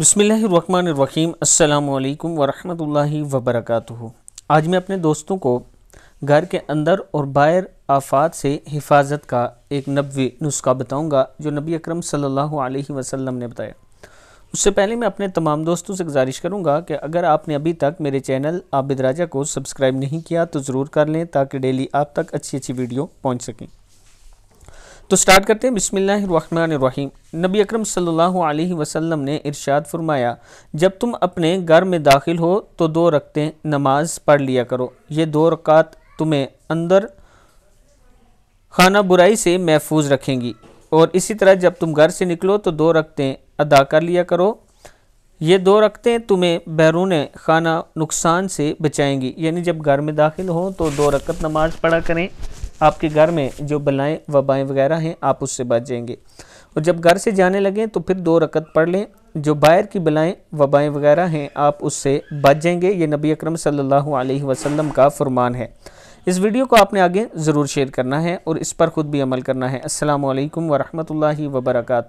बसमीम अल्लाम वरहमल वबरक आज मैं अपने दोस्तों को घर के अंदर और बाहर आफात से हिफाजत का एक नबी नुस्खा बताऊंगा जो नबी अकरम सल्लल्लाहु अलैहि वसल्लम ने बताया उससे पहले मैं अपने तमाम दोस्तों से गुजारिश करूंगा कि अगर आपने अभी तक मेरे चैनल आबिद राजा को सब्सक्राइब नहीं किया तो ज़रूर कर लें ताकि डेली आप तक अच्छी अच्छी वीडियो पहुँच सकें तो स्टार्ट करते हैं बिसमीम नबी अकरम सल्लल्लाहु अलैहि वसल्लम ने इरशाद फरमाया जब तुम अपने घर में दाखिल हो तो दो रखते नमाज पढ़ लिया करो ये दो रकात तुम्हें अंदर खाना बुराई से महफूज रखेंगी और इसी तरह जब तुम घर से निकलो तो दो रखते अदा कर लिया करो ये दो रखते तुम्हें बैरून खाना नुकसान से बचाएंगी यानी जब घर में दाखिल हो तो दो रकत नमाज़ पढ़ा करें आपके घर में जो बलाएँ वबाएँ वगैरह हैं आप उससे बच जाएंगे और जब घर से जाने लगें तो फिर दो रकत पढ़ लें जो बाहर की बलाएँ वबाएँ वगैरह हैं आप उससे बच जाएंगे ये नबी अक्रम सम का फरमान है इस वीडियो को आपने आगे ज़रूर शेयर करना है और इस पर ख़ुद भी अमल करना है असलकम वरहमल वर्का